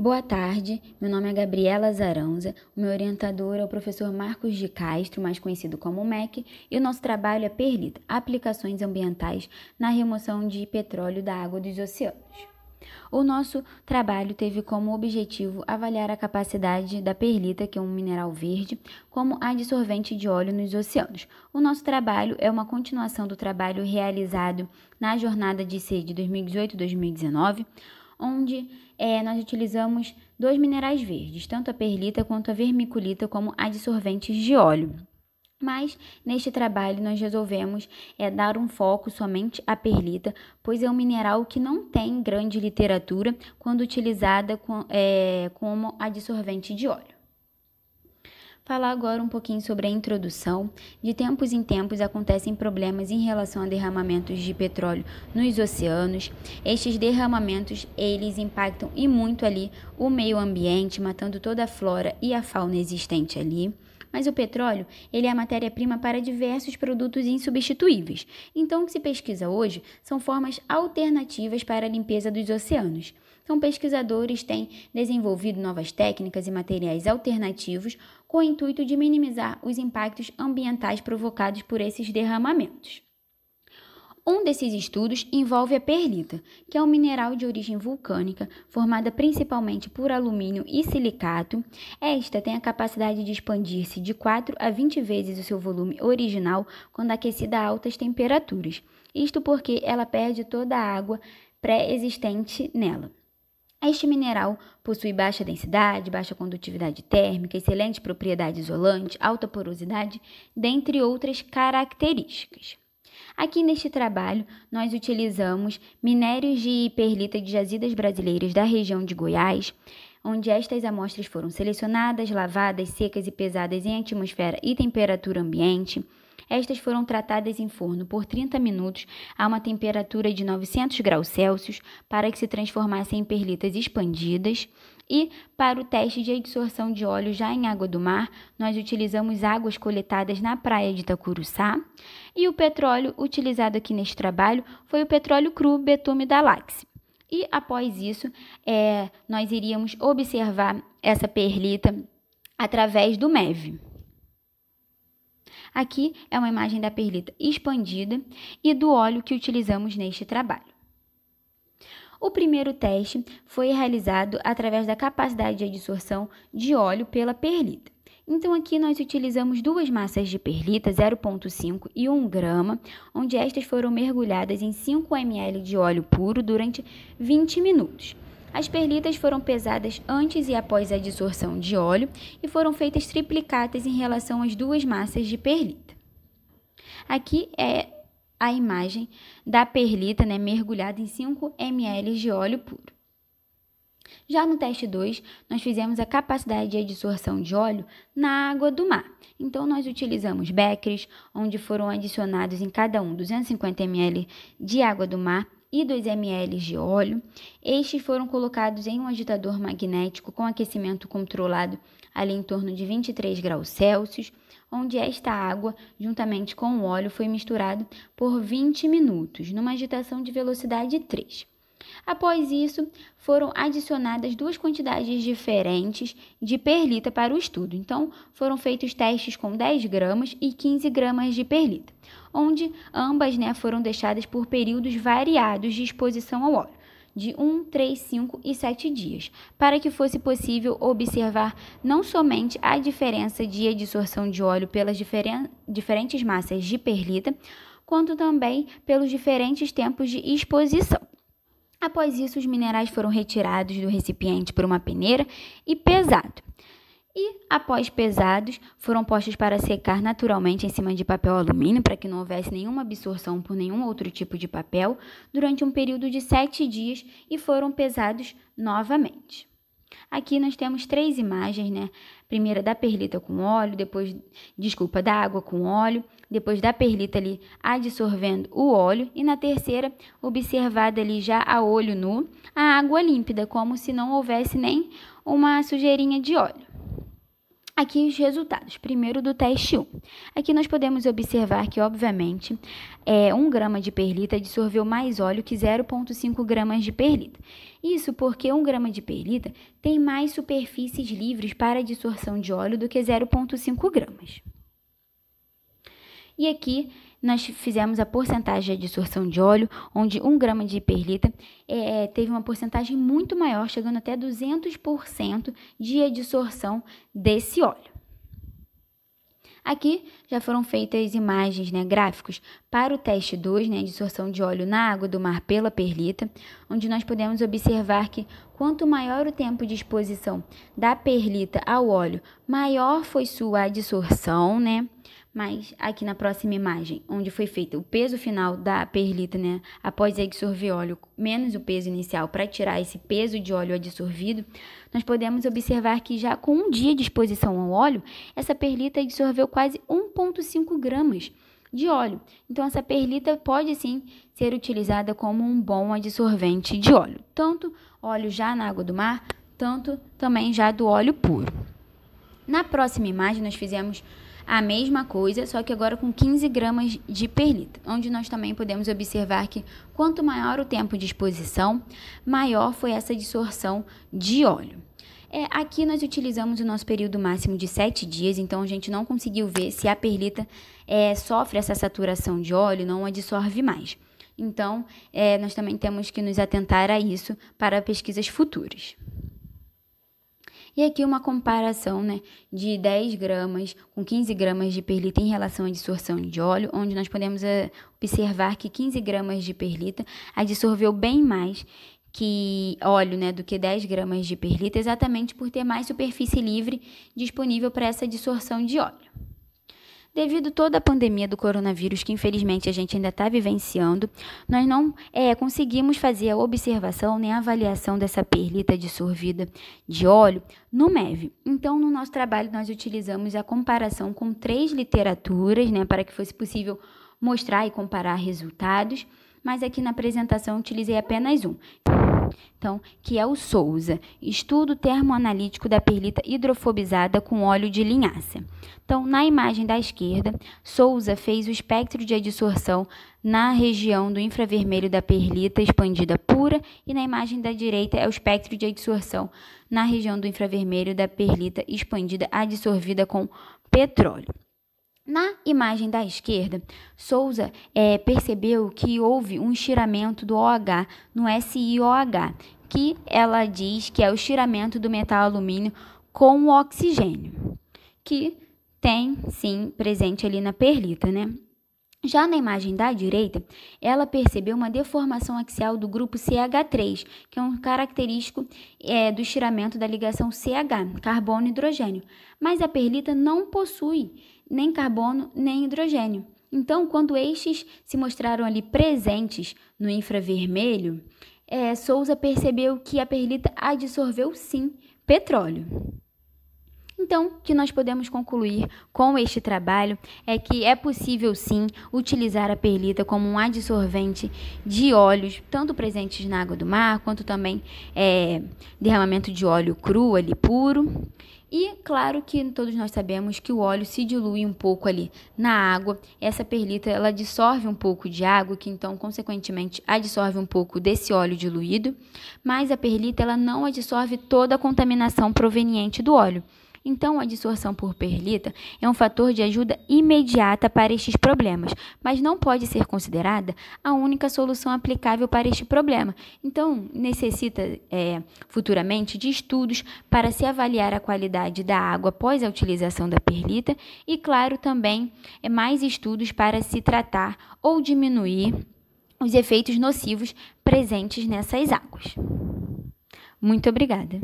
Boa tarde, meu nome é Gabriela Zaranza, o meu orientador é o professor Marcos de Castro, mais conhecido como MEC, e o nosso trabalho é PERLITA, aplicações ambientais na remoção de petróleo da água dos oceanos. O nosso trabalho teve como objetivo avaliar a capacidade da perlita, que é um mineral verde, como adsorvente de óleo nos oceanos. O nosso trabalho é uma continuação do trabalho realizado na jornada de sede 2018-2019, onde é, nós utilizamos dois minerais verdes, tanto a perlita quanto a vermiculita, como adsorventes de óleo. Mas neste trabalho nós resolvemos é, dar um foco somente à perlita, pois é um mineral que não tem grande literatura quando utilizada com, é, como adsorvente de óleo falar agora um pouquinho sobre a introdução. De tempos em tempos acontecem problemas em relação a derramamentos de petróleo nos oceanos. Estes derramamentos, eles impactam e muito ali o meio ambiente, matando toda a flora e a fauna existente ali. Mas o petróleo, ele é a matéria-prima para diversos produtos insubstituíveis. Então, o que se pesquisa hoje são formas alternativas para a limpeza dos oceanos. Então, pesquisadores têm desenvolvido novas técnicas e materiais alternativos com o intuito de minimizar os impactos ambientais provocados por esses derramamentos. Um desses estudos envolve a perlita, que é um mineral de origem vulcânica, formada principalmente por alumínio e silicato. Esta tem a capacidade de expandir-se de 4 a 20 vezes o seu volume original quando aquecida a altas temperaturas. Isto porque ela perde toda a água pré-existente nela. Este mineral possui baixa densidade, baixa condutividade térmica, excelente propriedade isolante, alta porosidade, dentre outras características. Aqui neste trabalho, nós utilizamos minérios de perlita de jazidas brasileiras da região de Goiás, onde estas amostras foram selecionadas, lavadas, secas e pesadas em atmosfera e temperatura ambiente estas foram tratadas em forno por 30 minutos a uma temperatura de 900 graus Celsius para que se transformassem em perlitas expandidas. E para o teste de absorção de óleo já em água do mar, nós utilizamos águas coletadas na praia de Itacuruçá. E o petróleo utilizado aqui neste trabalho foi o petróleo cru betume da Laxe. E após isso, é, nós iríamos observar essa perlita através do MEV. Aqui é uma imagem da perlita expandida e do óleo que utilizamos neste trabalho. O primeiro teste foi realizado através da capacidade de adsorção de óleo pela perlita. Então, aqui nós utilizamos duas massas de perlita, 0,5 e 1 grama, onde estas foram mergulhadas em 5 ml de óleo puro durante 20 minutos. As perlitas foram pesadas antes e após a dissorção de óleo e foram feitas triplicatas em relação às duas massas de perlita. Aqui é a imagem da perlita né, mergulhada em 5 ml de óleo puro. Já no teste 2, nós fizemos a capacidade de adsorção de óleo na água do mar. Então, nós utilizamos becres, onde foram adicionados em cada um 250 ml de água do mar e 2 ml de óleo. Estes foram colocados em um agitador magnético com aquecimento controlado ali em torno de 23 graus Celsius, onde esta água, juntamente com o óleo, foi misturado por 20 minutos, numa agitação de velocidade 3. Após isso, foram adicionadas duas quantidades diferentes de perlita para o estudo. Então, foram feitos testes com 10 gramas e 15 gramas de perlita, onde ambas né, foram deixadas por períodos variados de exposição ao óleo de 1, 3, 5 e 7 dias, para que fosse possível observar não somente a diferença de adsorção de óleo pelas diferen diferentes massas de perlita, quanto também pelos diferentes tempos de exposição. Após isso, os minerais foram retirados do recipiente por uma peneira e pesado. E, após pesados, foram postos para secar naturalmente em cima de papel alumínio para que não houvesse nenhuma absorção por nenhum outro tipo de papel durante um período de sete dias e foram pesados novamente. Aqui nós temos três imagens, né? Primeira da perlita com óleo, depois, desculpa, da água com óleo, depois da perlita ali adsorvendo o óleo e na terceira, observada ali já a olho nu, a água límpida, como se não houvesse nem uma sujeirinha de óleo. Aqui os resultados, primeiro do teste 1. Aqui nós podemos observar que, obviamente, é, 1 grama de perlita dissolveu mais óleo que 0,5 gramas de perlita. Isso porque 1 grama de perlita tem mais superfícies livres para dissorção de óleo do que 0,5 gramas. E aqui nós fizemos a porcentagem de absorção de óleo, onde 1 grama de perlita é, é, teve uma porcentagem muito maior, chegando até 200% de absorção desse óleo. Aqui já foram feitas imagens, né, gráficos para o teste 2, né, absorção de óleo na água do mar pela perlita, onde nós podemos observar que quanto maior o tempo de exposição da perlita ao óleo, maior foi sua absorção, né? Mas aqui na próxima imagem, onde foi feito o peso final da perlita, né, após absorver óleo menos o peso inicial para tirar esse peso de óleo adsorvido, nós podemos observar que já com um dia de exposição ao óleo, essa perlita absorveu quase 1,5 gramas de óleo. Então, essa perlita pode sim ser utilizada como um bom adsorvente de óleo, tanto óleo já na água do mar, tanto também já do óleo puro. Na próxima imagem, nós fizemos a mesma coisa, só que agora com 15 gramas de perlita, onde nós também podemos observar que quanto maior o tempo de exposição, maior foi essa dissorção de óleo. É, aqui nós utilizamos o nosso período máximo de 7 dias, então a gente não conseguiu ver se a perlita é, sofre essa saturação de óleo, não a dissorve mais. Então, é, nós também temos que nos atentar a isso para pesquisas futuras. E aqui uma comparação né, de 10 gramas com 15 gramas de perlita em relação à dissorção de óleo, onde nós podemos eh, observar que 15 gramas de perlita absorveu bem mais que óleo né, do que 10 gramas de perlita, exatamente por ter mais superfície livre disponível para essa dissorção de óleo. Devido toda a pandemia do coronavírus, que infelizmente a gente ainda está vivenciando, nós não é, conseguimos fazer a observação nem né, a avaliação dessa perlita dissolvida de óleo no MEV. Então, no nosso trabalho, nós utilizamos a comparação com três literaturas, né, para que fosse possível mostrar e comparar resultados, mas aqui na apresentação utilizei apenas um. Então, que é o Souza, estudo termoanalítico da perlita hidrofobizada com óleo de linhaça. Então, na imagem da esquerda, Souza fez o espectro de adsorção na região do infravermelho da perlita expandida pura e na imagem da direita é o espectro de adsorção na região do infravermelho da perlita expandida adsorvida com petróleo. Na imagem da esquerda, Souza é, percebeu que houve um estiramento do OH no SiOH, que ela diz que é o estiramento do metal alumínio com o oxigênio, que tem sim presente ali na perlita, né? Já na imagem da direita, ela percebeu uma deformação axial do grupo CH3, que é um característico é, do estiramento da ligação CH, carbono e hidrogênio. Mas a perlita não possui nem carbono, nem hidrogênio. Então, quando estes se mostraram ali presentes no infravermelho, é, Souza percebeu que a perlita adsorveu sim petróleo. Então, o que nós podemos concluir com este trabalho é que é possível sim utilizar a perlita como um adsorvente de óleos, tanto presentes na água do mar, quanto também é, derramamento de óleo cru ali puro. E claro que todos nós sabemos que o óleo se dilui um pouco ali na água. Essa perlita ela dissolve um pouco de água, que então consequentemente absorve um pouco desse óleo diluído, mas a perlita ela não absorve toda a contaminação proveniente do óleo. Então, a dissorção por perlita é um fator de ajuda imediata para estes problemas, mas não pode ser considerada a única solução aplicável para este problema. Então, necessita é, futuramente de estudos para se avaliar a qualidade da água após a utilização da perlita e, claro, também é, mais estudos para se tratar ou diminuir os efeitos nocivos presentes nessas águas. Muito obrigada.